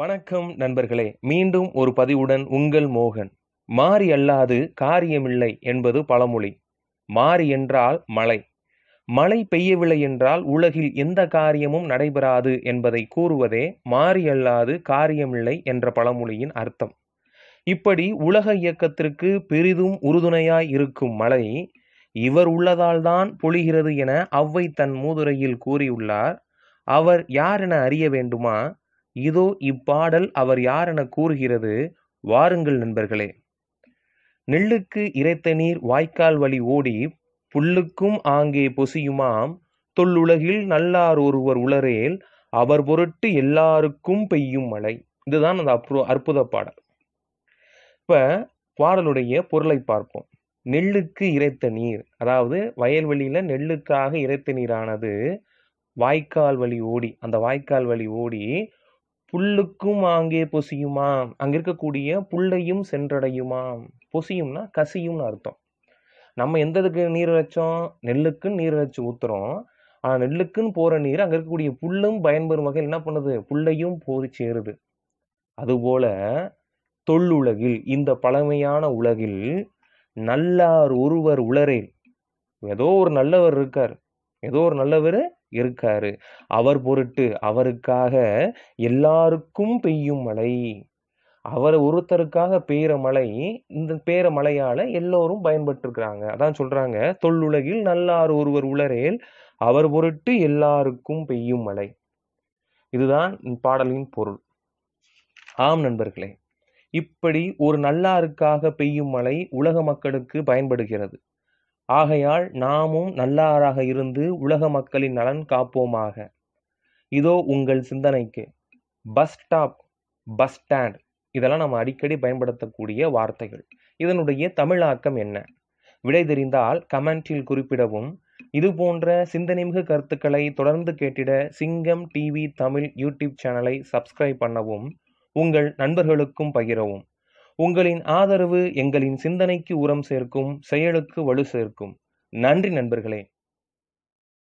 வணக்கம் நண்பர்களே மீண்டும் ஒரு பதிவுடன் உங்கள் மோகன் மாறி அல்லாது காரியமில்லை என்பது பழமொழி மாறி என்றால் மழை மழை பெய்யவில்லை என்றால் உலகில் எந்த காரியமும் நடைபெறாது என்பதை கூறுவதே மாறி அல்லாது காரியமில்லை என்ற பழமொழியின் அர்த்தம் இப்படி உலக இயக்கத்திற்கு பெரிதும் உறுதுணையாய் இருக்கும் மழை இவர் உள்ளதால்தான் பொழிகிறது என அவ்வை தன் மூதுரையில் கூறியுள்ளார் அவர் யார் என அறிய வேண்டுமா இதோ இப்பாடல் அவர் யார் என கூறுகிறது வாருங்கள் நண்பர்களே நெல்லுக்கு இறைத்த நீர் வாய்க்கால் வழி ஓடி புல்லுக்கும் ஆங்கே பொசியுமாம் தொல்லுலகில் நல்லார் ஒருவர் உளரேல் அவர் பொருட்டு எல்லாருக்கும் பெய்யும் மழை இதுதான் அந்த அற்பு அற்புத பாடல் இப்போ பாடலுடைய பொருளை பார்ப்போம் நெல்லுக்கு இறைத்த நீர் அதாவது வயல்வெளியில் நெல்லுக்காக இறைத்த நீரானது வாய்க்கால் வழி ஓடி அந்த வாய்க்கால் வழி ஓடி புல்லுக்கும் அங்கே பொசியுமா அங்கே இருக்கக்கூடிய புல்லையும் சென்றடையுமா பொசியும்னா கசியும்னு அர்த்தம் நம்ம எந்த இதுக்கு நீர் வச்சோம் நெல்லுக்குன்னு நீர் வச்சு ஊற்றுறோம் ஆனால் நெல்லுக்குன்னு போகிற நீர் அங்கே இருக்கக்கூடிய புல்லும் பயன்பெறும் வகையில் என்ன பண்ணுது புல்லையும் போரி சேருது அதுபோல தொல்லுலகில் இந்த பழமையான உலகில் நல்லார் ஒருவர் உளரே ஏதோ ஒரு நல்லவர் இருக்கார் ஏதோ ஒரு நல்லவர் இருக்காரு அவர் பொருட்டு அவருக்காக எல்லாருக்கும் பெய்யும் மழை அவர் ஒருத்தருக்காக பெய்கிற மழை இந்த பெய்கிற மழையால எல்லோரும் பயன்பட்டுருக்கிறாங்க அதான் சொல்றாங்க தொல்லுலகில் நல்லார் ஒருவர் உளரேல் அவர் பொருட்டு எல்லாருக்கும் பெய்யும் மழை இதுதான் பாடலின் பொருள் ஆம் நண்பர்களே இப்படி ஒரு நல்லாருக்காக பெய்யும் மழை உலக மக்களுக்கு பயன்படுகிறது ஆகையால் நாமும் நல்லாராக இருந்து உலக மக்களின் நலன் காப்போமாக இதோ உங்கள் சிந்தனைக்கு பஸ் ஸ்டாப் பஸ் ஸ்டாண்ட் இதெல்லாம் நம்ம அடிக்கடி பயன்படுத்தக்கூடிய வார்த்தைகள் இதனுடைய தமிழாக்கம் என்ன விடை தெரிந்தால் கமெண்டில் குறிப்பிடவும் இது போன்ற சிந்தனைமிகு கருத்துக்களை தொடர்ந்து கேட்டிட சிங்கம் டிவி தமிழ் யூடியூப் சேனலை சப்ஸ்கிரைப் பண்ணவும் உங்கள் நண்பர்களுக்கும் பகிரவும் உங்களின் ஆதரவு எங்களின் சிந்தனைக்கு உரம் சேர்க்கும் செயலுக்கு வலு சேர்க்கும் நன்றி நண்பர்களே